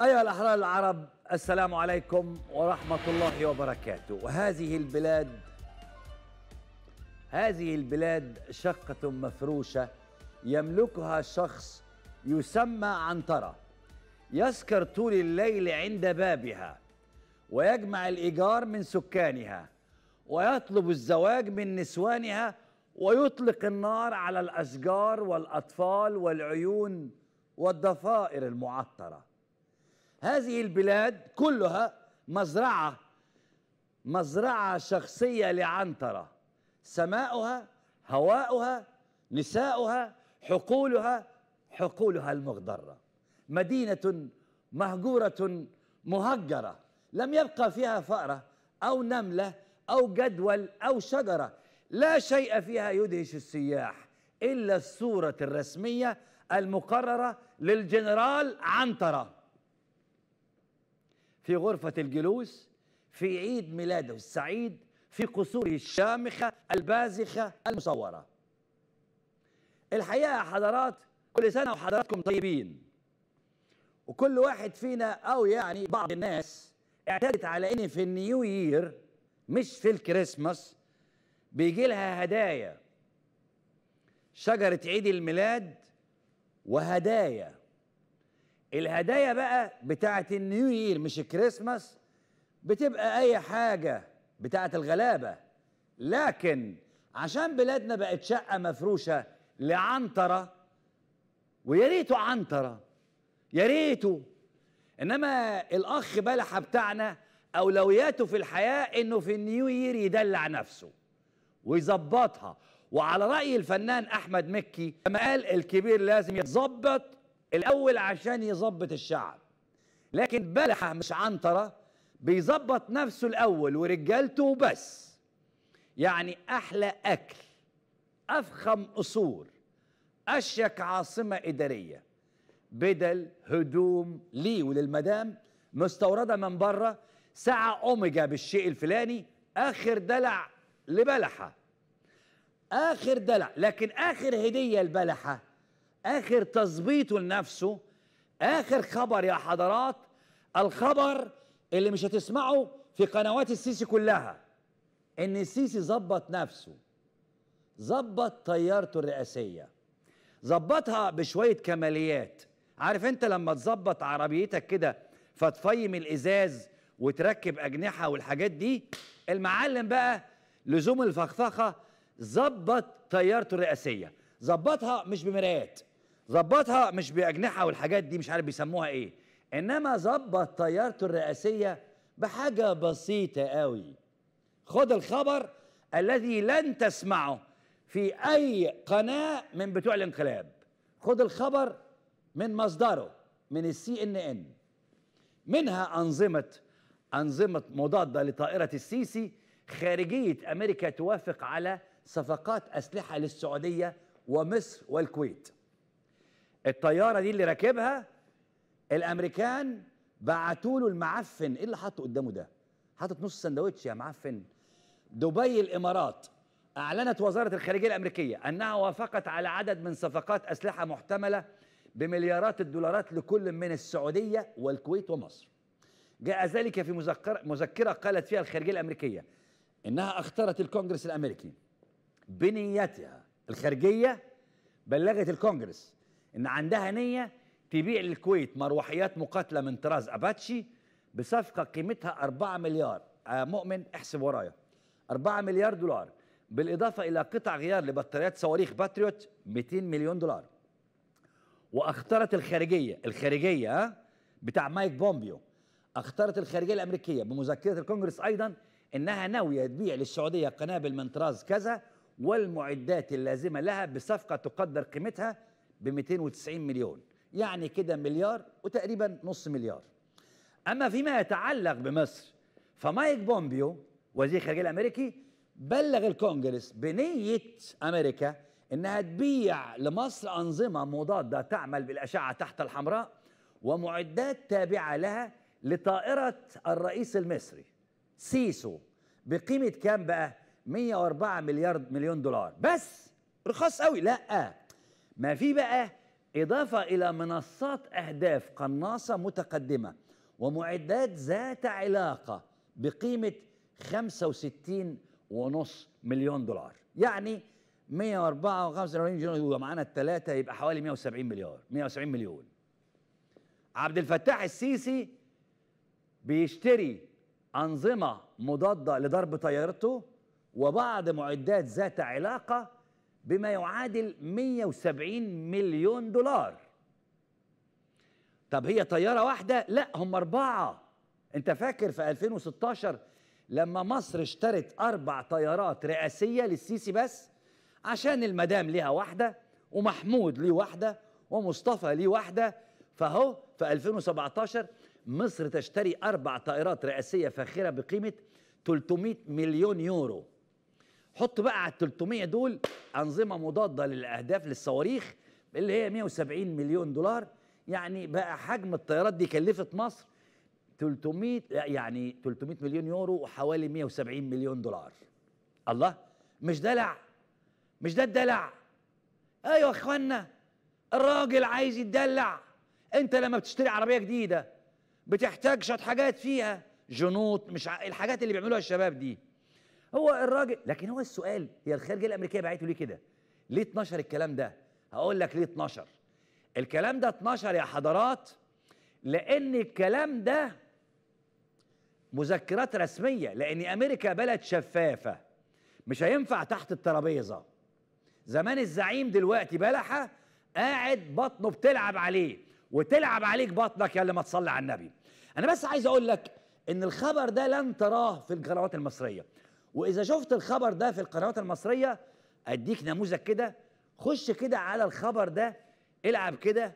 أيها الأحرار العرب السلام عليكم ورحمة الله وبركاته وهذه البلاد هذه البلاد شقة مفروشة يملكها شخص يسمى عنترة يسكر طول الليل عند بابها ويجمع الإيجار من سكانها ويطلب الزواج من نسوانها ويطلق النار على الأشجار والأطفال والعيون والضفائر المعطرة هذه البلاد كلها مزرعة مزرعة شخصية لعنترة سماؤها هواؤها نساؤها حقولها حقولها المغدرة مدينة مهجورة مهجرة لم يبقى فيها فأرة أو نملة أو جدول أو شجرة لا شيء فيها يدهش السياح إلا الصورة الرسمية المقررة للجنرال عنترة في غرفة الجلوس في عيد ميلاده السعيد في قصوره الشامخة البازخة المصورة الحقيقة يا حضرات كل سنة وحضراتكم طيبين وكل واحد فينا أو يعني بعض الناس اعتادت على إن في النيو يير مش في الكريسماس بيجي لها هدايا شجرة عيد الميلاد وهدايا الهدايا بقى بتاعه النيو يير مش الكريسماس بتبقى اي حاجه بتاعه الغلابه لكن عشان بلادنا بقت شقه مفروشه لعنتره ويا ريته عنتره يا ريته انما الاخ بلحه بتاعنا اولوياته في الحياه انه في النيو يير يدلع نفسه ويظبطها وعلى راي الفنان احمد مكي لما قال الكبير لازم يتظبط الاول عشان يظبط الشعب لكن بلحة مش عنترة بيظبط نفسه الاول ورجالته وبس يعني احلى اكل افخم قصور اشيك عاصمة ادارية بدل هدوم ليه وللمدام مستورده من بره ساعه اوميجا بالشيء الفلاني اخر دلع لبلحه اخر دلع لكن اخر هديه لبلحه اخر تظبيطه لنفسه اخر خبر يا حضرات الخبر اللي مش هتسمعه في قنوات السيسي كلها ان السيسي ظبط نفسه ظبط طيارته الرئاسيه ظبطها بشويه كماليات عارف انت لما تظبط عربيتك كده فتفيم الازاز وتركب اجنحه والحاجات دي المعلم بقى لزوم الفخفخه ظبط طيارته الرئاسيه ظبطها مش بمرايات ظبطها مش باجنحه والحاجات دي مش عارف بيسموها ايه انما ظبط طيارته الرئاسيه بحاجه بسيطه قوي خد الخبر الذي لن تسمعه في اي قناه من بتوع الانقلاب خد الخبر من مصدره من السي ان ان منها انظمه انظمه مضاده لطائره السيسي خارجيه امريكا توافق على صفقات اسلحه للسعوديه ومصر والكويت الطياره دي اللي راكبها الامريكان بعتوا له المعفن ايه اللي حاطه قدامه ده حاطط نص سندوتش يا معفن دبي الامارات اعلنت وزاره الخارجيه الامريكيه انها وافقت على عدد من صفقات اسلحه محتمله بمليارات الدولارات لكل من السعوديه والكويت ومصر جاء ذلك في مذكرة, مذكرة قالت فيها الخارجية الأمريكية إنها اختارت الكونجرس الأمريكي بنيتها الخارجية بلغت الكونجرس ان عندها نيه تبيع للكويت مروحيات مقاتله من طراز اباتشي بصفقه قيمتها 4 مليار آه، مؤمن احسب ورايا 4 مليار دولار بالاضافه الى قطع غيار لبطاريات صواريخ باتريوت 200 مليون دولار واخترت الخارجيه الخارجيه آه، بتاع مايك بومبيو اخترت الخارجيه الامريكيه بمذكره الكونجرس ايضا انها ناويه تبيع للسعوديه قنابل من طراز كذا والمعدات اللازمه لها بصفقه تقدر قيمتها ب 290 مليون يعني كده مليار وتقريبا نص مليار أما فيما يتعلق بمصر فمايك بومبيو وزير الخارجية الأمريكي بلغ الكونجرس بنية أمريكا إنها تبيع لمصر أنظمة مضادة تعمل بالأشعة تحت الحمراء ومعدات تابعة لها لطائرة الرئيس المصري سيسو بقيمة كام بقى 104 مليار مليون دولار بس رخص قوي لا ما في بقى إضافة إلى منصات أهداف قناصة متقدمة ومعدات ذات علاقة بقيمة 65 ونص مليون دولار يعني 144 جنيه يبقى معانا الثلاثة يبقى حوالي 170 مليار 170 مليون عبد الفتاح السيسي بيشتري أنظمة مضادة لضرب طيارته وبعض معدات ذات علاقة بما يعادل 170 مليون دولار طب هي طيارة واحدة؟ لا هم أربعة أنت فاكر في 2016 لما مصر اشترت أربع طيارات رئاسية للسيسي بس عشان المدام ليها واحدة ومحمود ليه واحدة ومصطفى ليه واحدة فهو في 2017 مصر تشتري أربع طائرات رئاسية فاخرة بقيمة 300 مليون يورو حط بقى على ال 300 دول انظمه مضاده للاهداف للصواريخ اللي هي 170 مليون دولار يعني بقى حجم الطيارات دي كلفت مصر 300 يعني 300 مليون يورو وحوالي 170 مليون دولار الله مش دلع مش ده الدلع ايوه يا اخوانا الراجل عايز يتدلع انت لما بتشتري عربيه جديده بتحتاج شط حاجات فيها جنوط مش الحاجات اللي بيعملوها الشباب دي هو الراجل لكن هو السؤال هي الخارجيه الامريكيه بعته ليه كده ليه 12 الكلام ده هقول لك ليه 12 الكلام ده 12 يا حضرات لان الكلام ده مذكرات رسميه لان امريكا بلد شفافه مش هينفع تحت الترابيزه زمان الزعيم دلوقتي بلحه قاعد بطنه بتلعب عليه وتلعب عليك بطنك يا اللي ما تصلي على النبي انا بس عايز اقول لك ان الخبر ده لن تراه في القنوات المصريه واذا شفت الخبر ده في القنوات المصريه اديك نموذج كده خش كده على الخبر ده العب كده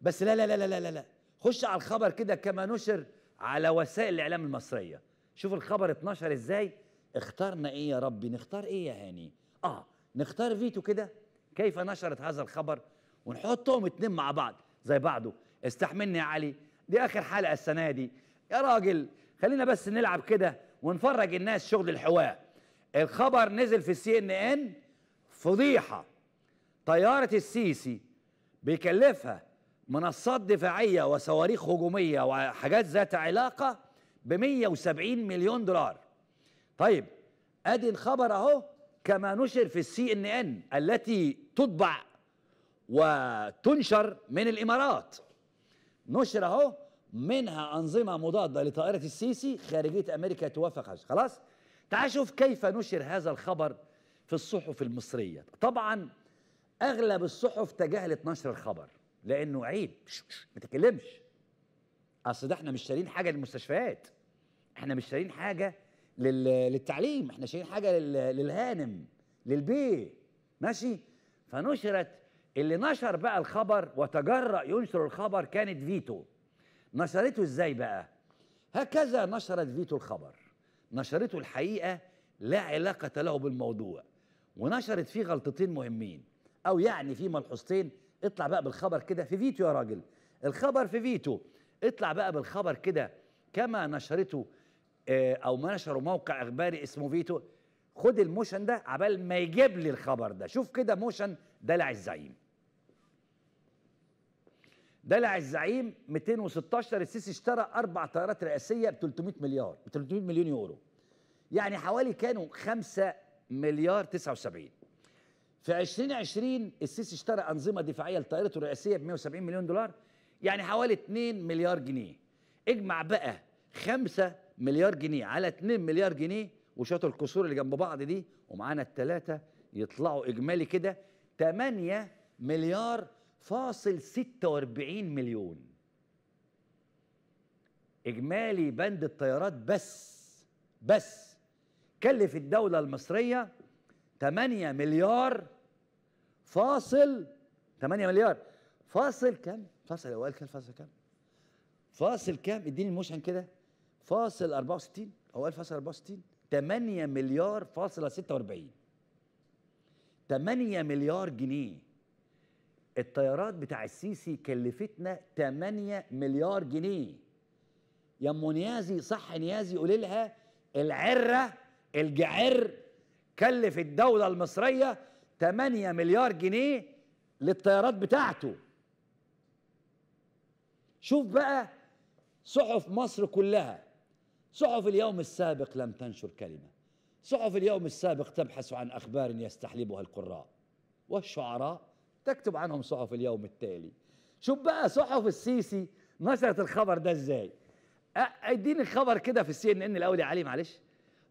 بس لا لا لا لا لا لا خش على الخبر كده كما نشر على وسائل الاعلام المصريه شوف الخبر اتنشر ازاي اخترنا ايه يا ربي نختار ايه يا هاني اه نختار فيتو كده كيف نشرت هذا الخبر ونحطهم اتنين مع بعض زي بعضه استحملني يا علي دي اخر حلقه السنه دي يا راجل خلينا بس نلعب كده ونفرج الناس شغل الحواه الخبر نزل في السي ان ان فضيحه طياره السيسي بيكلفها منصات دفاعيه وصواريخ هجوميه وحاجات ذات علاقه ب 170 مليون دولار طيب ادي الخبر اهو كما نشر في السي ان ان التي تطبع وتنشر من الامارات نشر اهو منها أنظمة مضادة لطائرة السيسي خارجية أمريكا توافق خلاص تعال شوف كيف نشر هذا الخبر في الصحف المصرية طبعا أغلب الصحف تجاهلت نشر الخبر لأنه عيب ما تتكلمش أصل ده احنا مش شارين حاجة للمستشفيات احنا مش شارين حاجة لل... للتعليم احنا شارين حاجة لل... للهانم للبيه ماشي فنشرت اللي نشر بقى الخبر وتجرأ ينشر الخبر كانت فيتو نشرته ازاي بقى هكذا نشرت فيتو الخبر نشرته الحقيقه لا علاقه له بالموضوع ونشرت فيه غلطتين مهمين او يعني في ملحوظتين اطلع بقى بالخبر كده في فيتو يا راجل الخبر في فيتو اطلع بقى بالخبر كده كما نشرته آه، او ما نشره موقع اخباري اسمه فيتو خد الموشن ده عبال ما يجيب لي الخبر ده شوف كده موشن دلع الزعيم دلع الزعيم 216 السيسي اشترى اربع طيارات رئاسيه ب 300 مليار ب 300 مليون يورو يعني حوالي كانوا 5 مليار 79 في 2020 السيسي اشترى انظمه دفاعيه لطائرته الرئاسيه ب 170 مليون دولار يعني حوالي 2 مليار جنيه اجمع بقى 5 مليار جنيه على 2 مليار جنيه وشاطوا الكسور اللي جنب بعض دي ومعانا الثلاثه يطلعوا اجمالي كده 8 مليار فاصل 46 مليون اجمالي بند الطيارات بس بس كلف الدولة المصرية 8 مليار فاصل 8 مليار فاصل كم فاصل هو قال كام فاصل كام؟ فاصل كام؟ اديني الموشن كده فاصل 64 هو قال فاصل 64 8 مليار فاصل 46 8 مليار جنيه الطيارات بتاع السيسي كلفتنا 8 مليار جنيه يا ام نيازي صح نيازي قولي لها العره الجعر كلف الدوله المصريه 8 مليار جنيه للطيارات بتاعته شوف بقى صحف مصر كلها صحف اليوم السابق لم تنشر كلمه صحف اليوم السابق تبحث عن اخبار يستحلبها القراء والشعراء تكتب عنهم صحف اليوم التالي شوف بقى صحف السيسي نشرت الخبر ده ازاي اديني الخبر كده في السي ان ان الاول يا علي معلش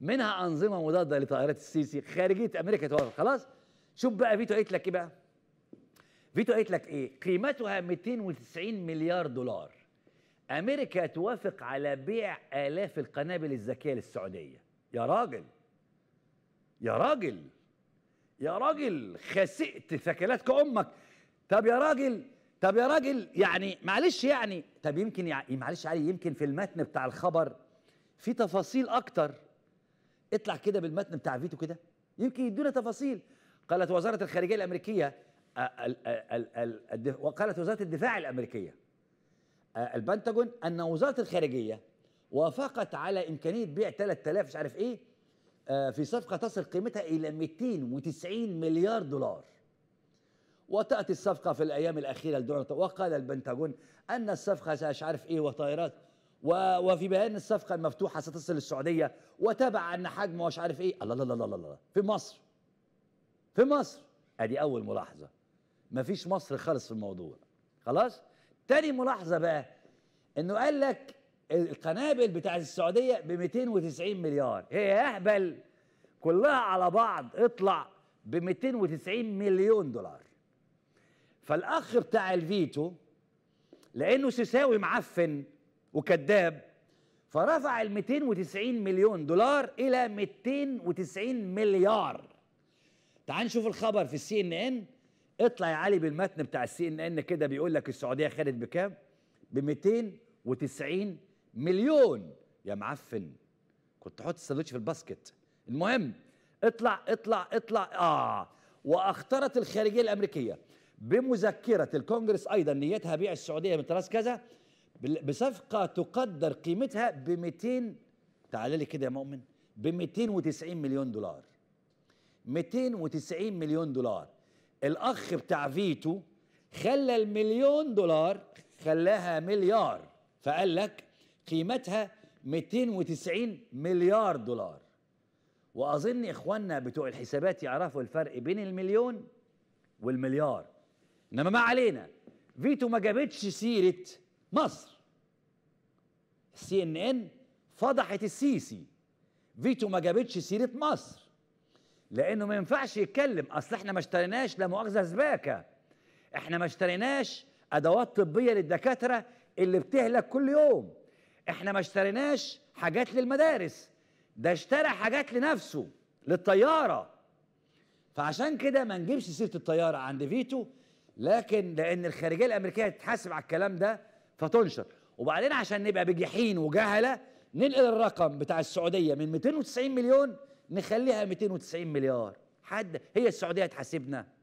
منها انظمه مضاده لطائرات السيسي خارجيه امريكا توقف خلاص شوف بقى فيتو قالت لك ايه بقى فيتو قالت لك ايه قيمتها 290 مليار دولار امريكا توافق على بيع الاف القنابل الذكيه للسعوديه يا راجل يا راجل يا راجل خسئت ثكلات كأمك طب يا راجل طب يا راجل يعني معلش يعني طب يمكن يعني معلش علي يمكن في المتن بتاع الخبر في تفاصيل اكتر اطلع كده بالمتن بتاع فيتو كده يمكن يدونا تفاصيل قالت وزاره الخارجيه الامريكيه وقالت آه، وزاره الدفاع الامريكيه آه، البنتاجون ان وزاره الخارجيه وافقت على امكانيه بيع 3000 مش عارف ايه آه، في صفقة تصل قيمتها إلى 290 مليار دولار وتأتي الصفقة في الأيام الأخيرة لدونالد وقال البنتاجون أن الصفقة مش عارف إيه وطائرات وفي بيان الصفقة المفتوحة ستصل السعودية وتابع أن حجمه مش عارف إيه الله الله الله الله في مصر في مصر أدي أول ملاحظة مفيش مصر خالص في الموضوع خلاص تاني ملاحظة بقى إنه قال لك القنابل بتاعه السعوديه ب 290 مليار هي اهبل كلها على بعض اطلع ب 290 مليون دولار فالاخ بتاع الفيتو لانه سيساوي معفن وكذاب فرفع ال 290 مليون دولار الى 290 مليار تعال نشوف الخبر في السي ان ان اطلع يا علي بالمتن بتاع السي ان ان كده بيقول لك السعوديه خدت بكام ب 290 مليون يا معفن كنت احط الساندوتش في الباسكت المهم اطلع اطلع اطلع اه واخترت الخارجيه الامريكيه بمذكره الكونجرس ايضا نيتها بيع السعوديه من طراز كذا بصفقه تقدر قيمتها ب 200 تعال لي كده يا مؤمن ب 290 مليون دولار 290 مليون دولار الاخ بتاع فيتو خلى المليون دولار خلاها مليار فقال لك قيمتها 290 مليار دولار واظن اخواننا بتوع الحسابات يعرفوا الفرق بين المليون والمليار انما ما علينا فيتو ما جابتش سيره مصر سي ان ان فضحت السيسي فيتو ما جابتش سيره مصر لانه ما ينفعش يتكلم اصل احنا ما اشتريناش لا مؤاخذه سباكه احنا ما اشتريناش ادوات طبيه للدكاتره اللي بتهلك كل يوم احنا ما اشتريناش حاجات للمدارس ده اشترى حاجات لنفسه للطياره فعشان كده ما نجيبش سيره الطياره عند فيتو لكن لان الخارجيه الامريكيه تتحاسب على الكلام ده فتنشر وبعدين عشان نبقى بجحين وجهله ننقل الرقم بتاع السعوديه من 290 مليون نخليها 290 مليار حد هي السعوديه هتحاسبنا